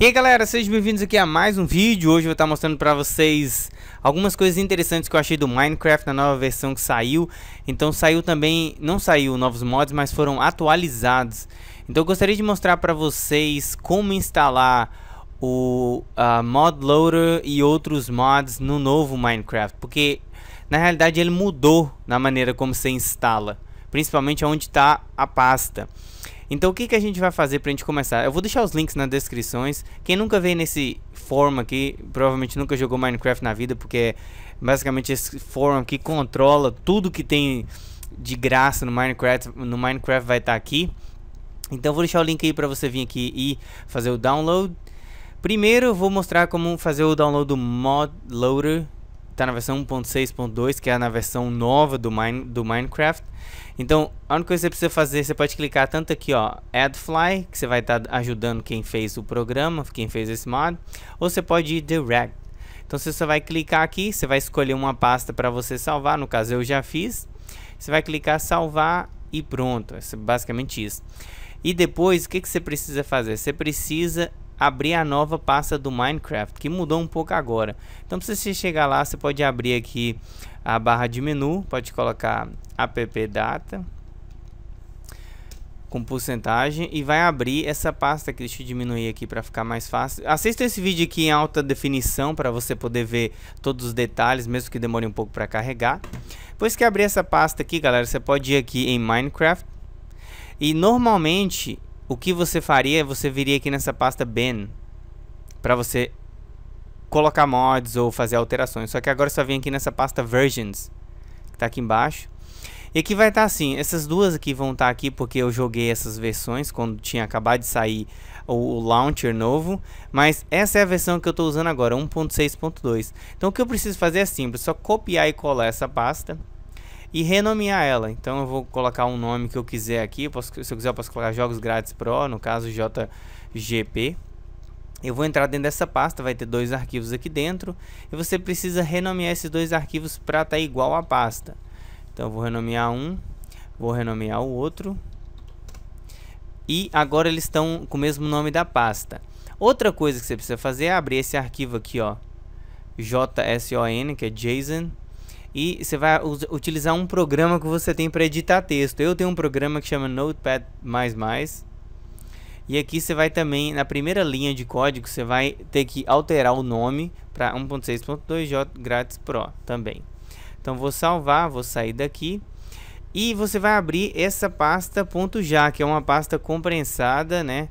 E aí galera, sejam bem-vindos aqui a mais um vídeo. Hoje eu vou estar mostrando para vocês algumas coisas interessantes que eu achei do Minecraft na nova versão que saiu. Então saiu também, não saiu novos mods, mas foram atualizados. Então eu gostaria de mostrar para vocês como instalar o uh, Mod Loader e outros mods no novo Minecraft, porque na realidade ele mudou na maneira como você instala principalmente onde está a pasta. Então o que, que a gente vai fazer para a gente começar? Eu vou deixar os links nas descrições. Quem nunca veio nesse fórum aqui, provavelmente nunca jogou Minecraft na vida, porque é basicamente esse fórum que controla tudo que tem de graça no Minecraft, no Minecraft vai estar tá aqui. Então vou deixar o link aí para você vir aqui e fazer o download. Primeiro vou mostrar como fazer o download do mod loader tá na versão 1.6.2, que é na versão nova do, mine, do Minecraft. Então, a única coisa que você precisa fazer, você pode clicar tanto aqui, ó, Add Fly, que você vai estar tá ajudando quem fez o programa, quem fez esse mod, ou você pode ir Direct. Então, você só vai clicar aqui, você vai escolher uma pasta para você salvar, no caso eu já fiz. Você vai clicar salvar e pronto, é basicamente isso. E depois, o que, que você precisa fazer? Você precisa abrir a nova pasta do Minecraft, que mudou um pouco agora. Então, se você chegar lá, você pode abrir aqui a barra de menu, pode colocar App Data com porcentagem e vai abrir essa pasta que deixa eu diminuir aqui para ficar mais fácil. Assista esse vídeo aqui em alta definição para você poder ver todos os detalhes, mesmo que demore um pouco para carregar. Depois que abrir essa pasta aqui, galera, você pode ir aqui em Minecraft e normalmente o que você faria você viria aqui nessa pasta Ben para você colocar mods ou fazer alterações. Só que agora só vem aqui nessa pasta Versions, que tá aqui embaixo. E aqui vai estar tá assim, essas duas aqui vão estar tá aqui porque eu joguei essas versões quando tinha acabado de sair o, o launcher novo, mas essa é a versão que eu estou usando agora, 1.6.2. Então o que eu preciso fazer é simples, só copiar e colar essa pasta e renomear ela. Então eu vou colocar um nome que eu quiser aqui, posso, se eu quiser eu posso colocar jogos grátis pro, no caso JGP. Eu vou entrar dentro dessa pasta, vai ter dois arquivos aqui dentro e você precisa renomear esses dois arquivos para estar tá igual à pasta. Então eu vou renomear um, vou renomear o outro e agora eles estão com o mesmo nome da pasta. Outra coisa que você precisa fazer é abrir esse arquivo aqui, ó, JSON, que é JSON, e você vai utilizar um programa que você tem para editar texto. Eu tenho um programa que chama Notepad++. E aqui você vai também, na primeira linha de código, você vai ter que alterar o nome para 1.6.2J Grátis Pro também. Então vou salvar, vou sair daqui. E você vai abrir essa pasta .ja, que é uma pasta comprensada, né?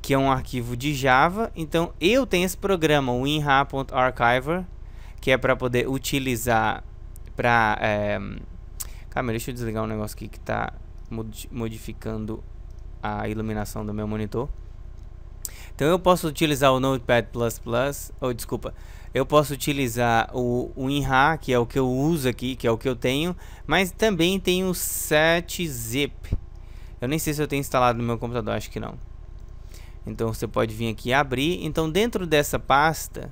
Que é um arquivo de Java. Então eu tenho esse programa, o inra.archiver.com que é para poder utilizar para... É... Calma, deixa eu desligar um negócio aqui que está modificando a iluminação do meu monitor. Então eu posso utilizar o Notepad++, ou desculpa, eu posso utilizar o, WinRAR, que é o que eu uso aqui, que é o que eu tenho, mas também tem o setzip. Eu nem sei se eu tenho instalado no meu computador, acho que não. Então você pode vir aqui abrir. Então dentro dessa pasta,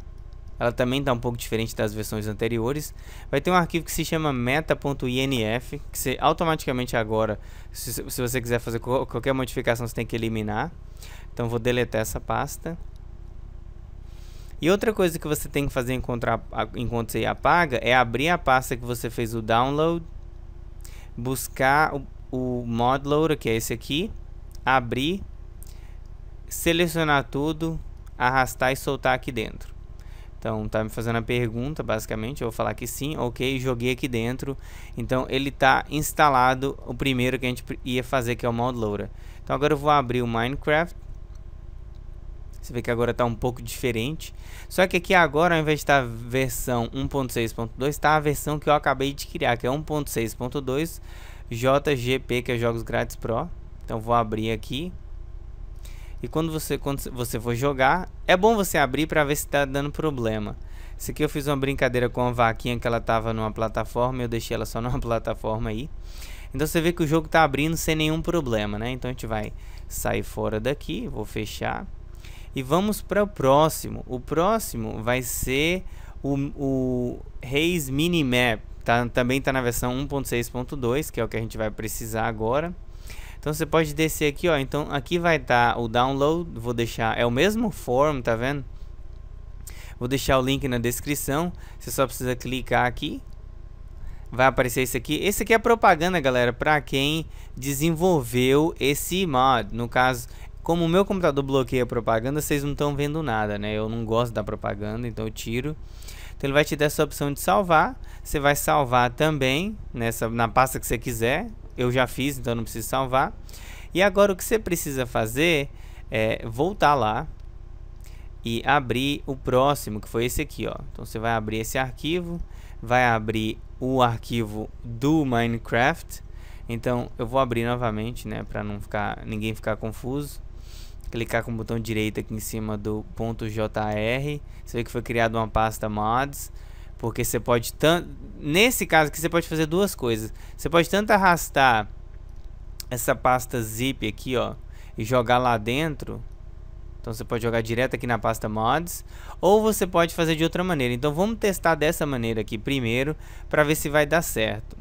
ela também está um pouco diferente das versões anteriores. Vai ter um arquivo que se chama meta.inf, que você automaticamente agora, se, se você quiser fazer qualquer modificação, você tem que eliminar. Então vou deletar essa pasta. E outra coisa que você tem que fazer enquanto, enquanto você apaga é abrir a pasta que você fez o download, buscar o, o modloader, que é esse aqui, abrir, selecionar tudo, arrastar e soltar aqui dentro. Então, tá me fazendo a pergunta, basicamente, eu vou falar que sim, ok, joguei aqui dentro. Então, ele tá instalado o primeiro que a gente ia fazer, que é o Mod Loader. Então, agora eu vou abrir o Minecraft. Você vê que agora está um pouco diferente. Só que aqui agora, ao invés de estar tá versão 1.6.2, está a versão que eu acabei de criar, que é 1.6.2 JGP, que é Jogos Grátis Pro. Então, vou abrir aqui. E quando você, quando você for jogar, é bom você abrir para ver se está dando problema. Isso aqui eu fiz uma brincadeira com a vaquinha que ela estava numa plataforma, eu deixei ela só numa plataforma aí. Então você vê que o jogo está abrindo sem nenhum problema, né? Então a gente vai sair fora daqui, vou fechar. E vamos para o próximo. O próximo vai ser o, o Reis Minimap. Tá, também está na versão 1.6.2, que é o que a gente vai precisar agora. Então você pode descer aqui, ó. Então aqui vai estar tá o download. Vou deixar, é o mesmo form, tá vendo? Vou deixar o link na descrição. Você só precisa clicar aqui. Vai aparecer isso aqui. Esse aqui é propaganda, galera, para quem desenvolveu esse mod. No caso, como o meu computador bloqueia propaganda, vocês não estão vendo nada, né? Eu não gosto da propaganda, então eu tiro. Então ele vai te dar essa opção de salvar. Você vai salvar também nessa na pasta que você quiser eu já fiz, então não preciso salvar. E agora o que você precisa fazer é voltar lá e abrir o próximo, que foi esse aqui, ó. Então você vai abrir esse arquivo, vai abrir o arquivo do Minecraft. Então eu vou abrir novamente, né, para não ficar ninguém ficar confuso. Clicar com o botão direito aqui em cima do .jr, você vê que foi criada uma pasta mods porque você pode tanto. Nesse caso aqui, você pode fazer duas coisas. Você pode tanto arrastar essa pasta zip aqui, ó, e jogar lá dentro. Então você pode jogar direto aqui na pasta mods, ou você pode fazer de outra maneira. Então vamos testar dessa maneira aqui primeiro, para ver se vai dar certo.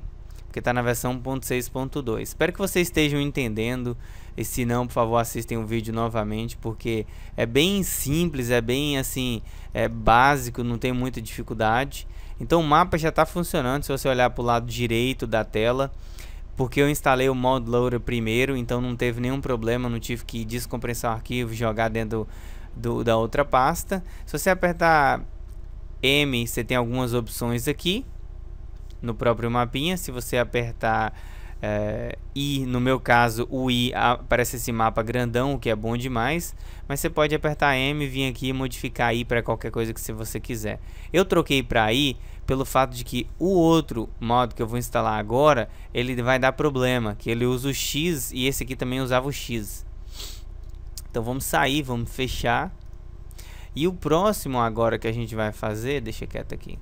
Porque está na versão 1.6.2. Espero que vocês estejam entendendo e se não, por favor, assistem o vídeo novamente, porque é bem simples, é bem assim, é básico, não tem muita dificuldade. Então o mapa já está funcionando, se você olhar para o lado direito da tela, porque eu instalei o Mod Loader primeiro, então não teve nenhum problema, não tive que descompressar o arquivo, jogar dentro do, da outra pasta. Se você apertar M, você tem algumas opções aqui no próprio mapinha. Se você apertar é, I, no meu caso, o I aparece esse mapa grandão, o que é bom demais, mas você pode apertar M, vir aqui e modificar I para qualquer coisa que você quiser. Eu troquei para I pelo fato de que o outro modo que eu vou instalar agora, ele vai dar problema, que ele usa o X e esse aqui também usava o X. Então vamos sair, vamos fechar. E o próximo agora que a gente vai fazer, deixa quieto aqui.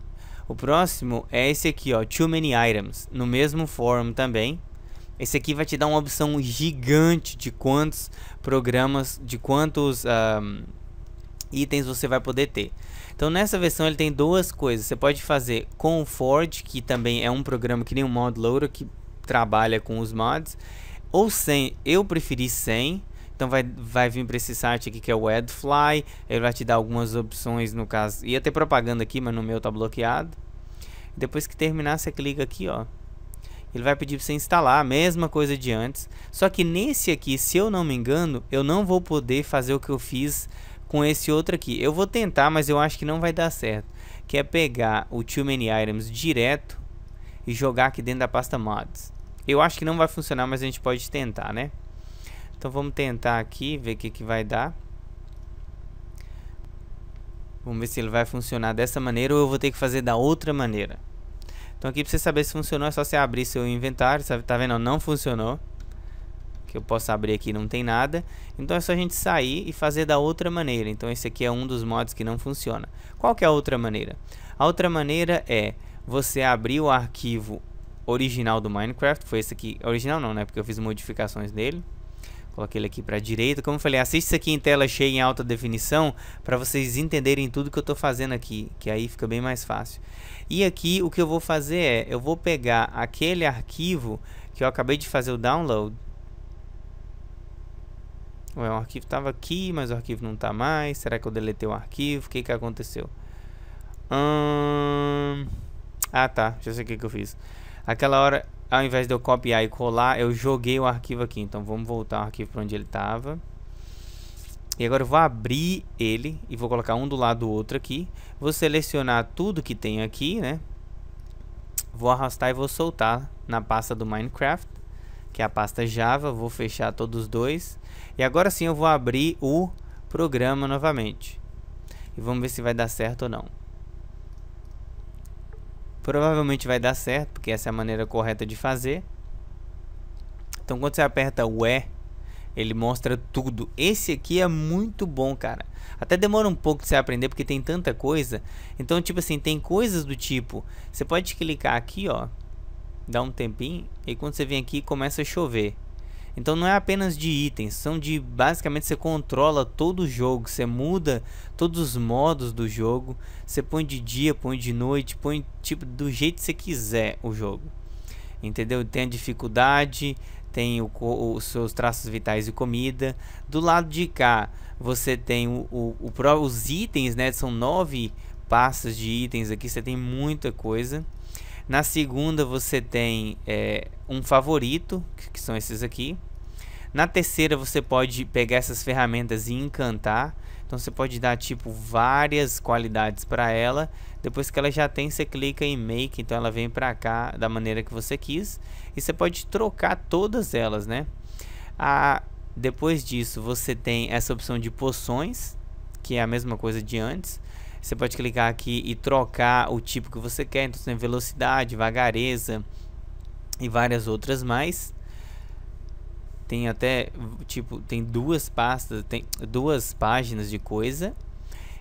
O próximo é esse aqui, ó, Too Many Items, no mesmo fórum também, esse aqui vai te dar uma opção gigante de quantos programas, de quantos um, itens você vai poder ter. Então nessa versão ele tem duas coisas. Você pode fazer com o Forge, que também é um programa que nem o Modloader, que trabalha com os mods. Ou sem, eu preferi sem. Então vai, vai vir para esse site aqui que é o AdFly. Ele vai te dar algumas opções no caso. Ia ter propaganda aqui, mas no meu tá bloqueado. Depois que terminar, você clica aqui, ó ele vai pedir para você instalar a mesma coisa de antes. Só que nesse aqui, se eu não me engano, eu não vou poder fazer o que eu fiz com esse outro aqui. Eu vou tentar, mas eu acho que não vai dar certo. Que é pegar o Too Many Items direto e jogar aqui dentro da pasta mods. Eu acho que não vai funcionar, mas a gente pode tentar, né? Então vamos tentar aqui, ver o que, que vai dar. Vamos ver se ele vai funcionar dessa maneira ou eu vou ter que fazer da outra maneira. Então aqui pra você saber se funcionou é só você abrir seu inventário, sabe? Tá vendo? Não funcionou. Que eu posso abrir aqui não tem nada. Então é só a gente sair e fazer da outra maneira. Então esse aqui é um dos mods que não funciona. Qual que é a outra maneira? A outra maneira é você abrir o arquivo original do Minecraft. Foi esse aqui. Original não, né? Porque eu fiz modificações dele. Coloquei ele aqui para a direita. Como eu falei, assiste isso aqui em tela cheia em alta definição para vocês entenderem tudo que eu estou fazendo aqui, que aí fica bem mais fácil. E aqui o que eu vou fazer é, eu vou pegar aquele arquivo que eu acabei de fazer o download. Ué, o arquivo estava aqui, mas o arquivo não está mais. Será que eu deletei o arquivo? O que, que aconteceu? Hum... Ah, tá. Já sei o que, que eu fiz. Aquela hora ao invés de eu copiar e colar, eu joguei o arquivo aqui. Então vamos voltar o arquivo para onde ele estava. E agora eu vou abrir ele e vou colocar um do lado do outro aqui. Vou selecionar tudo que tem aqui, né? Vou arrastar e vou soltar na pasta do Minecraft, que é a pasta Java. Vou fechar todos os dois. E agora sim eu vou abrir o programa novamente. E vamos ver se vai dar certo ou não. Provavelmente vai dar certo, porque essa é a maneira correta de fazer. Então quando você aperta o E, ele mostra tudo. Esse aqui é muito bom, cara. Até demora um pouco de você aprender, porque tem tanta coisa. Então, tipo assim, tem coisas do tipo... Você pode clicar aqui, ó. Dá um tempinho. E quando você vem aqui, começa a chover. Então não é apenas de itens, são de basicamente você controla todo o jogo, você muda todos os modos do jogo, você põe de dia, põe de noite, põe tipo do jeito que você quiser o jogo. Entendeu? Tem a dificuldade, tem o, os seus traços vitais e comida. Do lado de cá, você tem o, o, o os itens, né? São nove pastas de itens aqui, você tem muita coisa. Na segunda você tem é, um favorito, que, são esses aqui. Na terceira você pode pegar essas ferramentas e encantar. Então você pode dar tipo várias qualidades para ela. Depois que ela já tem, você clica em make, então ela vem para cá da maneira que você quis. E você pode trocar todas elas, né? A depois disso, você tem essa opção de poções, que é a mesma coisa de antes. Você pode clicar aqui e trocar o tipo que você quer. Então, você tem velocidade, vagareza e várias outras mais. Tem até, tipo, tem duas pastas, tem duas páginas de coisa.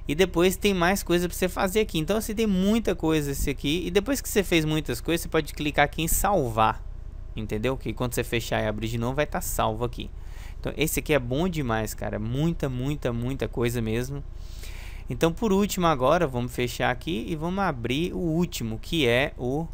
E depois tem mais coisa para você fazer aqui. Então, você assim, tem muita coisa esse aqui. E depois que você fez muitas coisas, você pode clicar aqui em salvar. Entendeu? Que quando você fechar e abrir de novo, vai estar tá salvo aqui. Então, esse aqui é bom demais, cara. Muita, muita, muita coisa mesmo. Então, por último agora, vamos fechar aqui e vamos abrir o último, que é o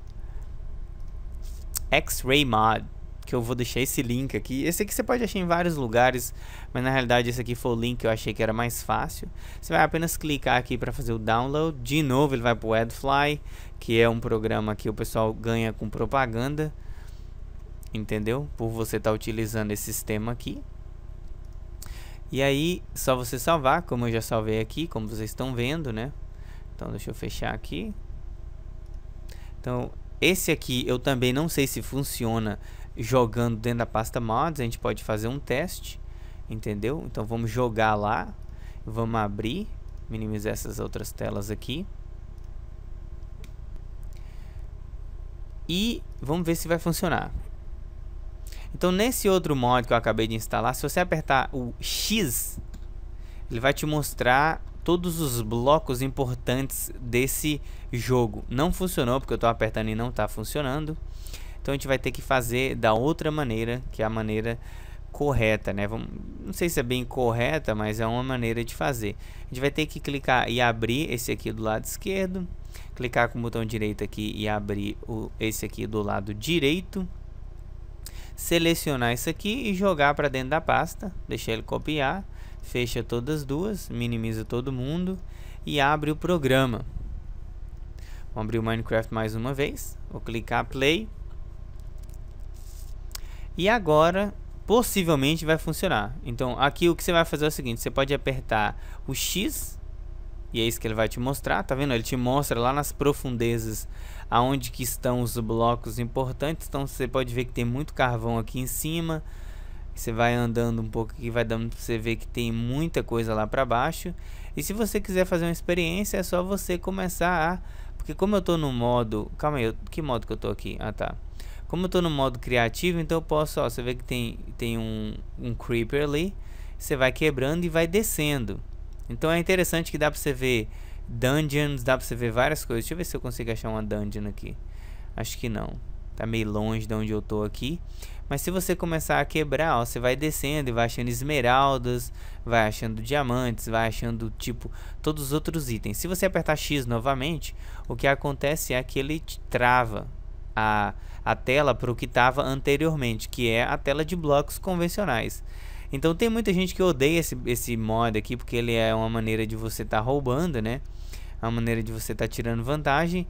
X-Ray Mod, que eu vou deixar esse link aqui. Esse aqui você pode achar em vários lugares, mas na realidade esse aqui foi o link que eu achei que era mais fácil. Você vai apenas clicar aqui para fazer o download. De novo, ele vai para o AdFly, que é um programa que o pessoal ganha com propaganda. Entendeu? Por você estar tá utilizando esse sistema aqui. E aí, só você salvar, como eu já salvei aqui, como vocês estão vendo, né? Então, deixa eu fechar aqui. Então, esse aqui eu também não sei se funciona jogando dentro da pasta mods. A gente pode fazer um teste, entendeu? Então, vamos jogar lá. Vamos abrir, minimizar essas outras telas aqui. E vamos ver se vai funcionar. Então nesse outro mod que eu acabei de instalar, se você apertar o X, ele vai te mostrar todos os blocos importantes desse jogo. Não funcionou porque eu estou apertando e não está funcionando. Então a gente vai ter que fazer da outra maneira, que é a maneira correta, né? Vamos, não sei se é bem correta, mas é uma maneira de fazer. A gente vai ter que clicar e abrir esse aqui do lado esquerdo, clicar com o botão direito aqui e abrir o, esse aqui do lado direito selecionar isso aqui e jogar para dentro da pasta, deixar ele copiar, fecha todas as duas, minimiza todo mundo e abre o programa. vou abrir o Minecraft mais uma vez, vou clicar play. E agora possivelmente vai funcionar. Então aqui o que você vai fazer é o seguinte, você pode apertar o X e é isso que ele vai te mostrar, tá vendo? Ele te mostra lá nas profundezas aonde que estão os blocos importantes. Então você pode ver que tem muito carvão aqui em cima. Você vai andando um pouco aqui, vai dando pra você ver que tem muita coisa lá para baixo. E se você quiser fazer uma experiência, é só você começar a... Porque como eu tô no modo... Calma aí, eu... que modo que eu tô aqui? Ah, tá. Como eu tô no modo criativo, então eu posso... Ó, você vê que tem, tem um, um creeper ali. Você vai quebrando e vai descendo. Então é interessante que dá pra você ver dungeons, dá pra você ver várias coisas. Deixa eu ver se eu consigo achar uma dungeon aqui. Acho que não. Tá meio longe de onde eu tô aqui. Mas se você começar a quebrar, ó, você vai descendo e vai achando esmeraldas, vai achando diamantes, vai achando, tipo, todos os outros itens. Se você apertar X novamente, o que acontece é que ele trava a, a tela para o que estava anteriormente, que é a tela de blocos convencionais. Então tem muita gente que odeia esse, esse mod aqui, porque ele é uma maneira de você estar tá roubando, né? É uma maneira de você estar tá tirando vantagem.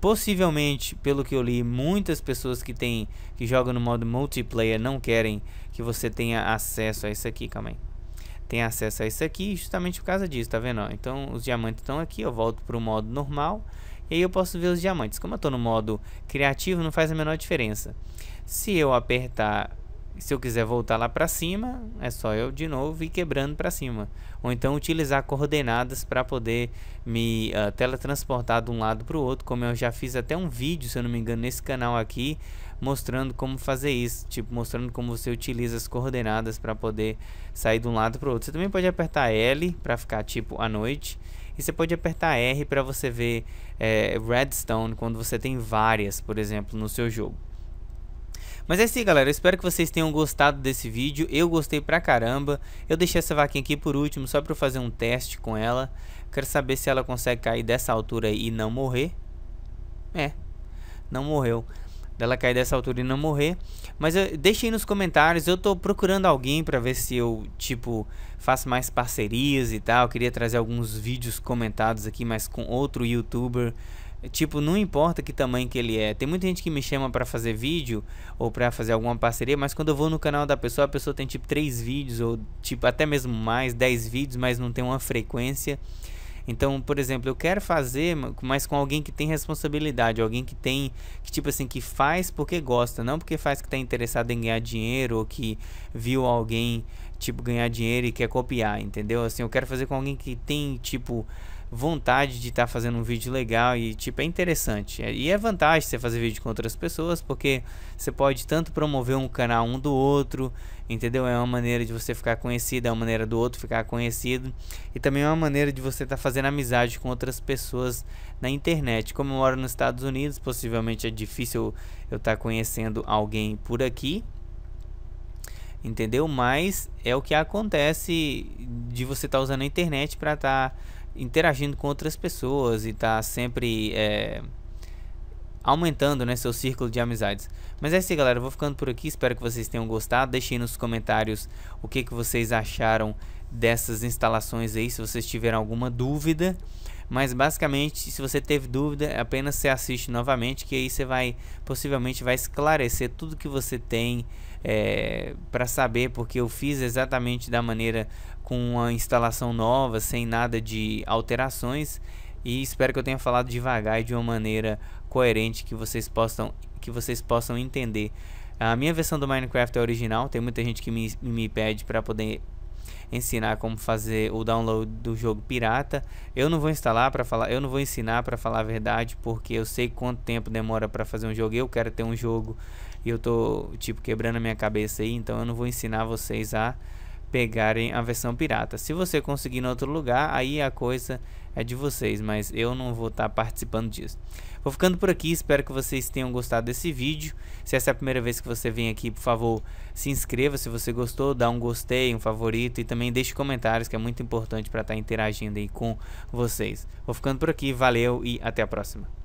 Possivelmente, pelo que eu li, muitas pessoas que tem que jogam no modo multiplayer não querem que você tenha acesso a isso aqui, calma aí. Tem acesso a isso aqui justamente por causa disso, tá vendo? Então os diamantes estão aqui, eu volto para o modo normal e aí eu posso ver os diamantes. Como eu estou no modo criativo, não faz a menor diferença. Se eu apertar se eu quiser voltar lá para cima, é só eu de novo ir quebrando para cima. Ou então utilizar coordenadas para poder me uh, teletransportar de um lado para o outro, como eu já fiz até um vídeo, se eu não me engano, nesse canal aqui, mostrando como fazer isso, tipo mostrando como você utiliza as coordenadas para poder sair de um lado para o outro. Você também pode apertar L para ficar tipo à noite. E você pode apertar R para você ver é, redstone quando você tem várias, por exemplo, no seu jogo. Mas é isso assim, galera, eu espero que vocês tenham gostado desse vídeo, eu gostei pra caramba. Eu deixei essa vaquinha aqui por último, só pra eu fazer um teste com ela. Quero saber se ela consegue cair dessa altura e não morrer. É, não morreu dela cair dessa altura e não morrer. Mas eh, deixe aí nos comentários, eu tô procurando alguém para ver se eu, tipo, faço mais parcerias e tal. Eu queria trazer alguns vídeos comentados aqui, mas com outro youtuber Tipo, não importa que tamanho que ele é. Tem muita gente que me chama para fazer vídeo ou para fazer alguma parceria, mas quando eu vou no canal da pessoa, a pessoa tem tipo 3 vídeos ou tipo até mesmo mais, 10 vídeos, mas não tem uma frequência. Então, por exemplo, eu quero fazer, mas com alguém que tem responsabilidade, alguém que tem, que tipo assim, que faz porque gosta, não porque faz que está interessado em ganhar dinheiro ou que viu alguém, tipo, ganhar dinheiro e quer copiar, entendeu? Assim, eu quero fazer com alguém que tem, tipo, vontade de estar tá fazendo um vídeo legal e tipo é interessante. É, e é vantagem você fazer vídeo com outras pessoas, porque você pode tanto promover um canal um do outro, entendeu? É uma maneira de você ficar conhecido, é uma maneira do outro ficar conhecido e também é uma maneira de você estar tá fazendo amizade com outras pessoas na internet. Como eu moro nos Estados Unidos, possivelmente é difícil eu estar tá conhecendo alguém por aqui, entendeu? Mas é o que acontece de você estar tá usando a internet para estar tá interagindo com outras pessoas e está sempre é, aumentando né, seu círculo de amizades. Mas é isso aí, galera. Eu vou ficando por aqui. Espero que vocês tenham gostado. Deixem nos comentários o que, que vocês acharam dessas instalações aí. Se vocês tiverem alguma dúvida. Mas basicamente, se você teve dúvida, é apenas você assiste novamente, que aí você vai possivelmente vai esclarecer tudo que você tem é, para saber, porque eu fiz exatamente da maneira com uma instalação nova, sem nada de alterações. E espero que eu tenha falado devagar e de uma maneira coerente que vocês possam, que vocês possam entender. A minha versão do Minecraft é original, tem muita gente que me, me pede para poder ensinar como fazer o download do jogo pirata. Eu não vou instalar para falar, eu não vou ensinar para falar a verdade, porque eu sei quanto tempo demora para fazer um jogo. Eu quero ter um jogo e eu tô tipo quebrando a minha cabeça aí, então eu não vou ensinar vocês a pegarem a versão pirata. Se você conseguir em outro lugar, aí a coisa é de vocês, mas eu não vou estar tá participando disso. Vou ficando por aqui, espero que vocês tenham gostado desse vídeo. Se essa é a primeira vez que você vem aqui, por favor, se inscreva se você gostou, dá um gostei, um favorito e também deixe comentários, que é muito importante para estar tá interagindo aí com vocês. Vou ficando por aqui, valeu e até a próxima.